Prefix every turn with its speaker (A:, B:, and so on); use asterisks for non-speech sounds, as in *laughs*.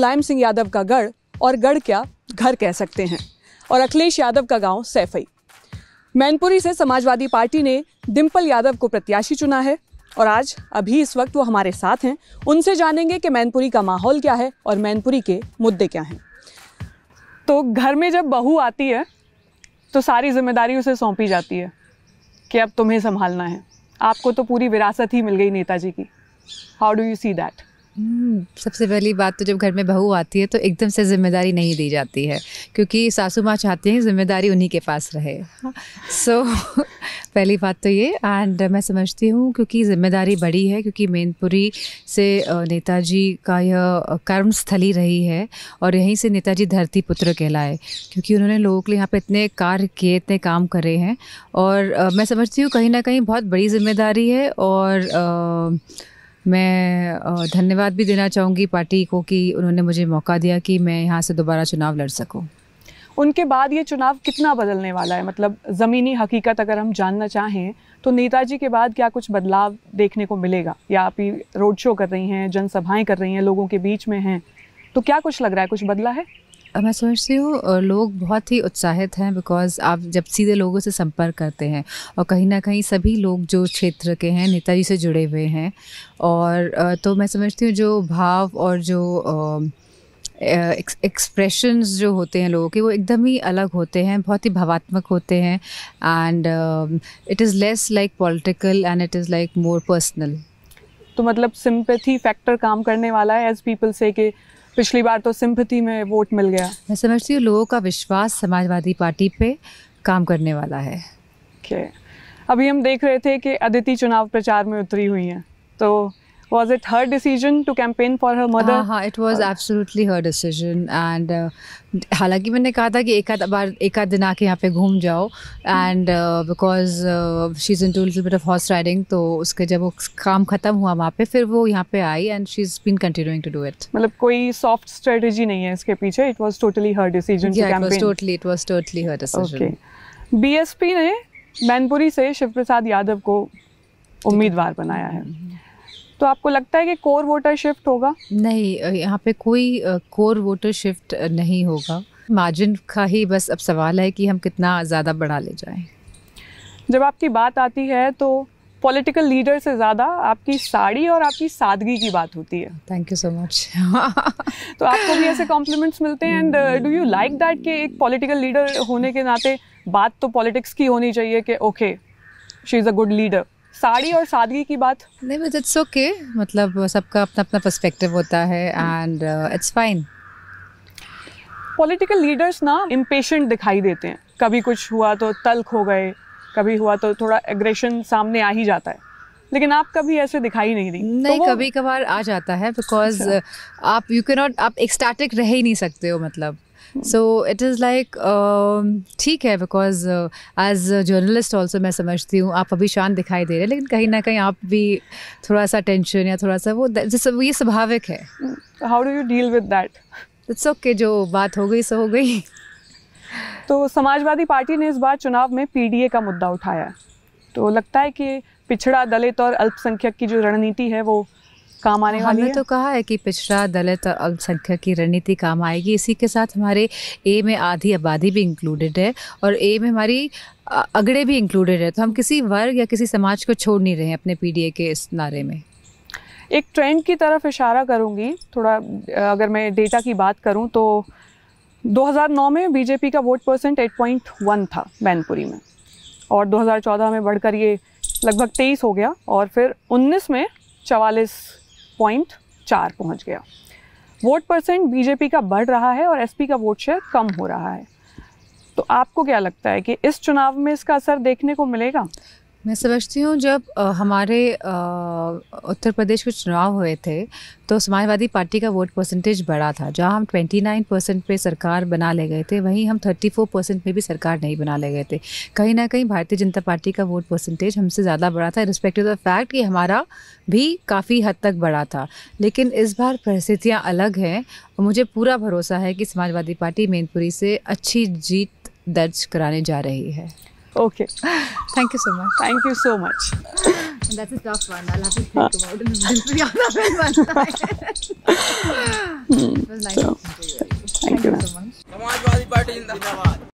A: मुलायम सिंह यादव का गढ़ और गढ़ क्या घर कह सकते हैं और अखिलेश यादव का गांव सैफई मैनपुरी से समाजवादी पार्टी ने डिम्पल यादव को प्रत्याशी चुना है और आज अभी इस वक्त वो हमारे साथ हैं उनसे जानेंगे कि मैनपुरी का माहौल क्या है और मैनपुरी के मुद्दे क्या हैं तो घर में जब बहू आती है तो सारी जिम्मेदारी उसे सौंपी जाती है कि अब तुम्हें संभालना है आपको तो पूरी विरासत ही मिल गई नेताजी की how do you see that hmm, सबसे पहली बात तो जब घर में
B: बहू आती है तो एकदम से जिम्मेदारी नहीं दी जाती है क्योंकि सासू माँ चाहती हैं जिम्मेदारी उन्हीं के पास रहे सो so, *laughs* पहली बात तो ये एंड मैं समझती हूँ क्योंकि जिम्मेदारी बड़ी है क्योंकि मेनपुरी से नेताजी का यह कर्मस्थली रही है और यहीं से नेताजी धरती पुत्र कहलाए क्योंकि उन्होंने लोगों के लिए यहाँ पर इतने कार्य किए इतने काम करे हैं और मैं समझती हूँ कहीं ना कहीं बहुत बड़ी जिम्मेदारी है और आ, मैं धन्यवाद भी देना चाहूँगी पार्टी को कि उन्होंने मुझे मौका दिया कि मैं यहाँ से दोबारा चुनाव लड़ सकूँ
A: उनके बाद ये चुनाव कितना बदलने वाला है मतलब ज़मीनी हकीकत अगर हम जानना चाहें तो नेताजी के बाद क्या कुछ बदलाव देखने को मिलेगा या आप ही रोड शो कर रही हैं जनसभाएं कर रही हैं लोगों के बीच में हैं तो क्या कुछ लग रहा है कुछ बदला है
B: मैं समझती हूँ लोग बहुत ही उत्साहित हैं बिकॉज आप जब सीधे लोगों से संपर्क करते हैं और कहीं ना कहीं सभी लोग जो क्षेत्र के हैं नेताजी से जुड़े हुए हैं और तो मैं समझती हूँ जो भाव और जो एक्सप्रेशंस जो होते हैं लोगों के वो एकदम ही अलग होते हैं बहुत ही भावात्मक होते हैं and it is less like political and it is like more personal
A: तो मतलब सिंपैथी फैक्टर काम करने वाला है एज पीपल से कि पिछली बार तो सिंपति में वोट मिल गया
B: मैं समझती हूँ लोगों का विश्वास समाजवादी पार्टी पे काम करने वाला है okay.
A: अभी हम देख रहे थे कि अदिति चुनाव प्रचार में उतरी हुई हैं तो was it her decision to campaign for her mother uh, हाँ it was uh, absolutely
B: her decision and uh, हालांकि मैंने कहा था कि एक आध बार एक आध दिन आके यहाँ पे घूम जाओ and because she is into little bit of horse riding तो उसके जब वो काम ख़त्म हुआ वहाँ पे फिर वो यहाँ पे आई and she is been continuing to do it
A: मतलब कोई सॉफ्ट स्ट्रेटजी नहीं है इसके पीछे it was totally her decision totally it was totally her decision BSP ने मैनपुरी से शिव प्रसाद यादव को उम्मीदवार बनाया है तो आपको लगता है कि कोर वोटर शिफ्ट होगा नहीं यहाँ पे कोई
B: कोर वोटर शिफ्ट नहीं होगा मार्जिन का ही बस अब सवाल है कि हम कितना
A: ज़्यादा बढ़ा ले जाएं जब आपकी बात आती है तो पॉलिटिकल लीडर से ज़्यादा आपकी साड़ी और आपकी सादगी की बात होती है थैंक यू सो मच तो आपको भी ऐसे कॉम्प्लीमेंट्स मिलते हैं and do you like that कि एक पॉलिटिकल लीडर होने के नाते बात तो पॉलिटिक्स की होनी चाहिए कि okay she is a good leader sari और सादगी की बात नहीं बट
B: इट्स ओके मतलब सबका अपना अपना पर्सपेक्टिव होता है and it's fine
A: political leaders ना इम्पेशेंट दिखाई देते हैं कभी कुछ हुआ तो तल्ख हो गए कभी हुआ तो थोड़ा एग्रेशन सामने आ ही जाता है लेकिन आप कभी ऐसे दिखाई नहीं दी नहीं तो कभी कभार आ जाता है बिकॉज अच्छा। आप यू के नॉट आप
B: एक्स्टैटिक रह ही नहीं सकते हो मतलब सो इट इज़ लाइक ठीक है बिकॉज एज जर्नलिस्ट ऑल्सो मैं समझती हूँ आप अभी शांत दिखाई दे रहे हैं लेकिन कहीं ना कहीं आप भी थोड़ा सा टेंशन या थोड़ा सा वो ये स्वाभाविक है
A: how do you deal with that it's okay जो बात हो गई सो हो गई तो समाजवादी पार्टी ने इस बार चुनाव में पीडीए का मुद्दा उठाया तो लगता है कि पिछड़ा दलित और अल्पसंख्यक की जो रणनीति है वो काम आने वाली है तो
B: कहा है कि पिछड़ा दलित और अल्पसंख्यक की रणनीति काम आएगी इसी के साथ हमारे ए में आधी आबादी भी इंक्लूडेड है और ए में हमारी अगड़े भी इंक्लूडेड है तो हम किसी वर्ग या किसी समाज को छोड़ नहीं रहे हैं अपने पीडीए के इस नारे में
A: एक ट्रेंड की तरफ इशारा करूंगी थोड़ा अगर मैं डेटा की बात करूं तो 2009 में बीजेपी का वोट परसेंट 8.1 था मैनपुरी में और 2014 में बढ़कर ये लगभग 23 हो गया और फिर 19 में चवालीस पॉइंट चार पहुँच गया वोट परसेंट बीजेपी का बढ़ रहा है और एसपी का वोट शेयर कम हो रहा है तो आपको क्या लगता है कि इस चुनाव में इसका असर देखने को मिलेगा मैं समझती हूँ जब हमारे
B: उत्तर प्रदेश में चुनाव हुए थे तो समाजवादी पार्टी का वोट परसेंटेज बढ़ा था जहाँ हम 29 परसेंट पर सरकार बना ले गए थे वहीं हम 34 परसेंट में भी सरकार नहीं बना ले गए थे कहीं ना कहीं भारतीय जनता पार्टी का वोट परसेंटेज हमसे ज़्यादा बढ़ा था रिस्पेक्टिव द फैक्ट कि हमारा भी काफ़ी हद तक बढ़ा था लेकिन इस बार परिस्थितियाँ अलग हैं और मुझे पूरा भरोसा है कि समाजवादी पार्टी मैनपुरी से अच्छी जीत दर्ज कराने जा
A: रही है Okay. Thank you so much. Thank you so much.
B: And that's a tough one. I'll have to think about it. *laughs* *laughs*
A: it was nice so, to you. Thank, thank you. you so much.